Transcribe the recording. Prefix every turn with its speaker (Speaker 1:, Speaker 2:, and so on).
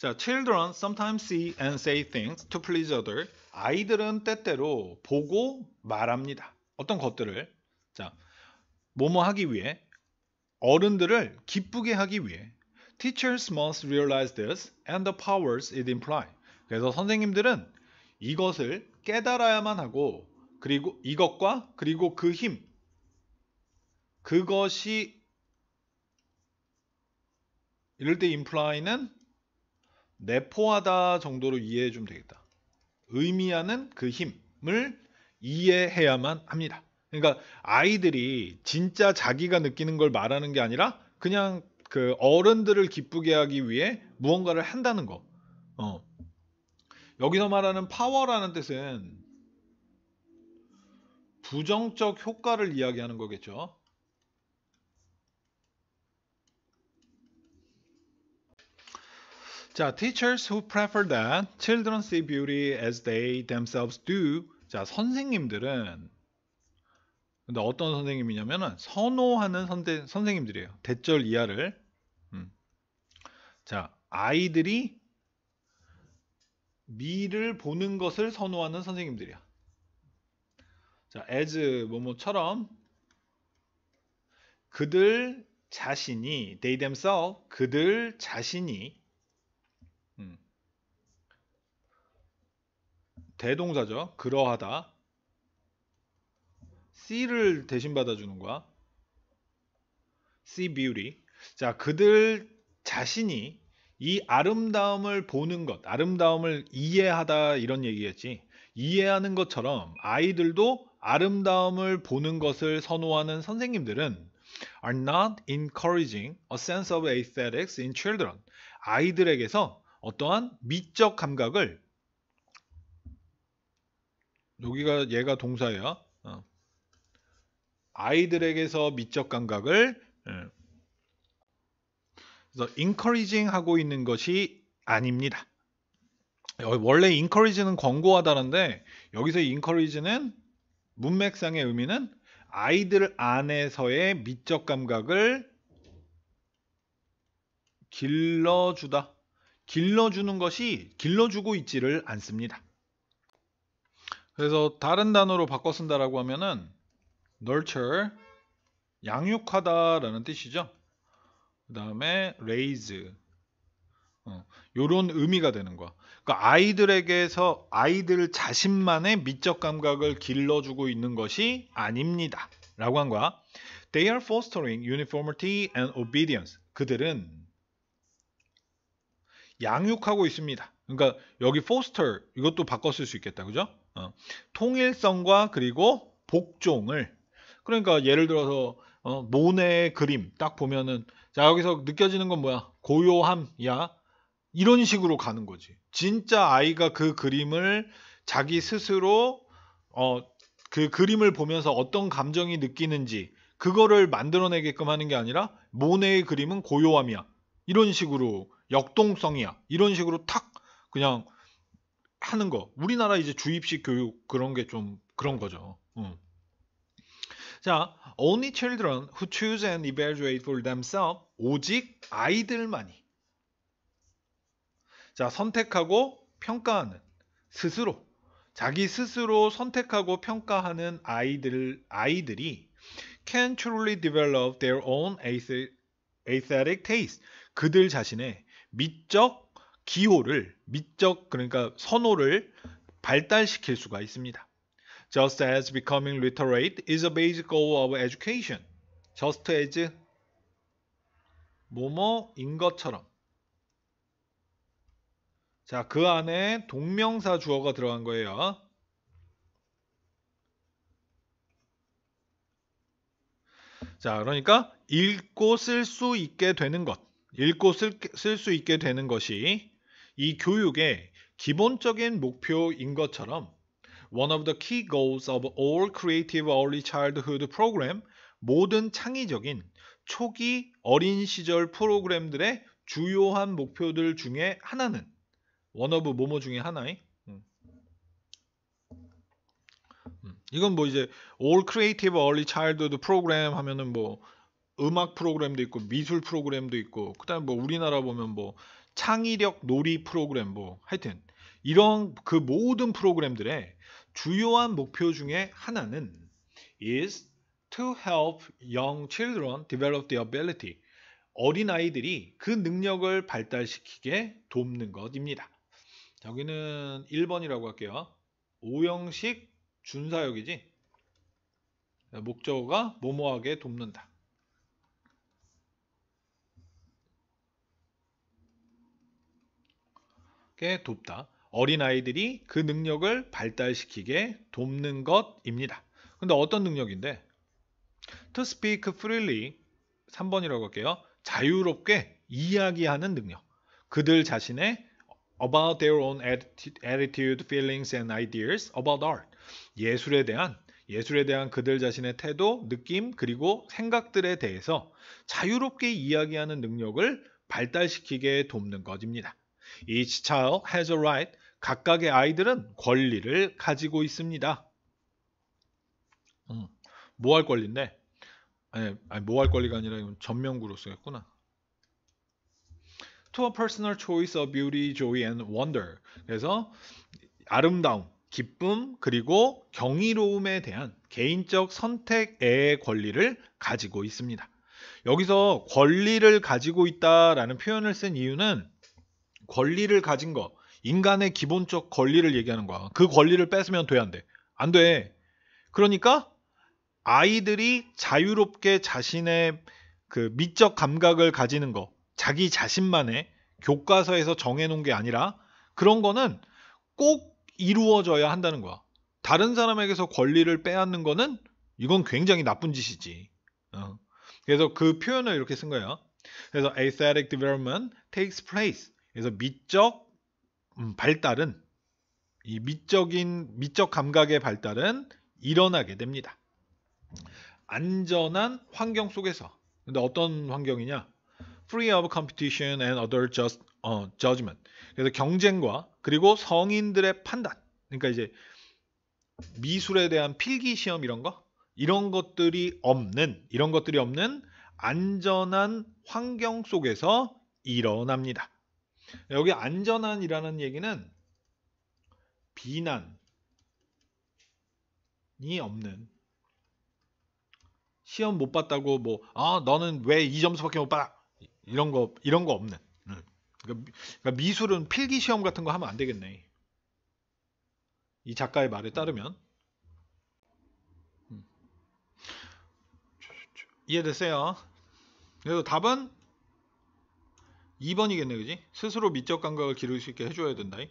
Speaker 1: 자, children sometimes see and say things to please others. 아이들은 때때로 보고 말합니다. 어떤 것들을 자, 뭐뭐 하기 위해 어른들을 기쁘게 하기 위해 teachers must realize this and the powers it i m p l i e s 그래서 선생님들은 이것을 깨달아야만 하고 그리고 이것과 그리고 그 힘 그것이 이럴 때 imply는 내포하다 정도로 이해해 주면 되겠다. 의미하는 그 힘을 이해해야만 합니다. 그러니까 아이들이 진짜 자기가 느끼는 걸 말하는 게 아니라 그냥 그 어른들을 기쁘게 하기 위해 무언가를 한다는 거. 어. 여기서 말하는 파워라는 뜻은 부정적 효과를 이야기하는 거겠죠. 자, teachers who prefer that children see beauty as they themselves do. 자, 선생님들은 근데 어떤 선생님이냐면은 선호하는 선대, 선생님들이에요. 대절 이하를. 음. 자, 아이들이 미를 보는 것을 선호하는 선생님들이야. 자, as 뭐뭐처럼 그들 자신이 they themselves 그들 자신이 대동사죠. 그러하다. see를 대신 받아주는 거야. see beauty. 자, 그들 자신이 이 아름다움을 보는 것, 아름다움을 이해하다 이런 얘기겠지. 이해하는 것처럼 아이들도 아름다움을 보는 것을 선호하는 선생님들은 are not encouraging a sense of aesthetics in children. 아이들에게서 어떠한 미적 감각을 여기가 얘가 동사야. 어. 아이들에게서 미적 감각을 예. 그래서 encouraging 하고 있는 것이 아닙니다. 원래 encourage는 권고하다는데 여기서 encourage는 문맥상의 의미는 아이들 안에서의 미적 감각을 길러주다. 길러주는 것이 길러주고 있지를 않습니다. 그래서 다른 단어로 바꿔 쓴다라고 하면은 nurture 양육하다라는 뜻이죠. 그 다음에 raise 어, 요런 의미가 되는 거야. 그러니까 아이들에게서 아이들 자신만의 미적 감각을 길러주고 있는 것이 아닙니다. 라고 한 거야. They are fostering uniformity and obedience. 그들은 양육하고 있습니다. 그러니까 여기 foster 이것도 바꿨을 수 있겠다. 그죠? 어, 통일성과 그리고 복종을 그러니까 예를 들어서 어, 모네의 그림 딱 보면은 자 여기서 느껴지는 건 뭐야 고요함야 이런 식으로 가는 거지 진짜 아이가 그 그림을 자기 스스로 어, 그 그림을 보면서 어떤 감정이 느끼는지 그거를 만들어내게끔 하는 게 아니라 모네의 그림은 고요함이야 이런 식으로 역동성이야 이런 식으로 탁 그냥 하는 거. 우리나라 이제 주입식 교육 그런 게 좀 그런 거죠. 음. 자, only children who choose and evaluate for themselves 오직 아이들만이 자, 선택하고 평가하는 스스로 자기 스스로 선택하고 평가하는 아이들 아이들이 can truly develop their own aesthetic taste 그들 자신의 미적 기호를 미적 그러니까 선호를 발달시킬 수가 있습니다. Just as becoming literate is a basic goal of education. Just as 뭐뭐인 것처럼 자, 그 안에 동명사 주어가 들어간 거예요. 자, 그러니까 읽고 쓸 수 있게 되는 것, 읽고 쓸 수 있게 되는 것이 이 교육의 기본적인 목표인 것처럼 One of the key goals of all creative early childhood program 모든 창의적인 초기 어린 시절 프로그램들의 주요한 목표들 중에 하나는 one of 뭐뭐 중에 하나인 음. 음. 이건 뭐 이제 All Creative Early Childhood 프로그램 하면은 뭐 음악 프로그램도 있고 미술 프로그램도 있고 그다음에 뭐 우리나라 보면 뭐 창의력 놀이 프로그램 뭐 하여튼 이런 그 모든 프로그램들의 주요한 목표 중에 하나는 is to help young children develop their ability. 어린아이들이 그 능력을 발달시키게 돕는 것입니다. 여기는 1번이라고 할게요. 5형식 준사역이지. 목적어가 모모하게 돕는다. 게 돕다. 어린아이들이 그 능력을 발달시키게 돕는 것입니다. 근데 어떤 능력인데? To speak freely 3번이라고 할게요. 자유롭게 이야기하는 능력. 그들 자신의 about their own attitude, feelings and ideas about art. 예술에 대한 예술에 대한 그들 자신의 태도, 느낌, 그리고 생각들에 대해서 자유롭게 이야기하는 능력을 발달시키게 돕는 것입니다. Each child has a right. 각각의 아이들은 권리를 가지고 있습니다. 음, 뭐할 권리인데? 아니, 아니 뭐 할 권리가 아니라 이건 전명구로쓰였구나 To a personal choice of beauty, joy and wonder. 그래서 아름다움, 기쁨, 그리고 경이로움에 대한 개인적 선택의 권리를 가지고 있습니다. 여기서 권리를 가지고 있다라는 표현을 쓴 이유는 권리를 가진 거, 인간의 기본적 권리를 얘기하는 거야. 그 권리를 뺏으면 돼, 안 돼? 안 돼. 그러니까 아이들이 자유롭게 자신의 그 미적 감각을 가지는 거, 자기 자신만의 교과서에서 정해놓은 게 아니라 그런 거는 꼭 이루어져야 한다는 거야. 다른 사람에게서 권리를 빼앗는 거는 이건 굉장히 나쁜 짓이지. 어. 그래서 그 표현을 이렇게 쓴 거예요. 그래서 aesthetic development takes place 그래서 미적 음, 발달은 이 미적인 미적 감각의 발달은 일어나게 됩니다. 안전한 환경 속에서 근데 어떤 환경이냐? Free of competition and other just, 어, judgment. 그래서 경쟁과 그리고 성인들의 판단. 그러니까 이제 미술에 대한 필기 시험 이런 거 이런 것들이 없는 이런 것들이 없는 안전한 환경 속에서 일어납니다. 여기 안전한이라는 얘기는 비난이 없는 시험 못 봤다고 뭐 아 너는 왜 이 점수밖에 못 받아 이런 거 이런 거 없는 네. 그러니까 미, 그러니까 미술은 필기 시험 같은 거 하면 안 되겠네 이 작가의 말에 따르면 음. 이해됐어요? 그래서 답은 2번이겠네 그지? 스스로 미적 감각을 기를 수 있게 해줘야 된다. 이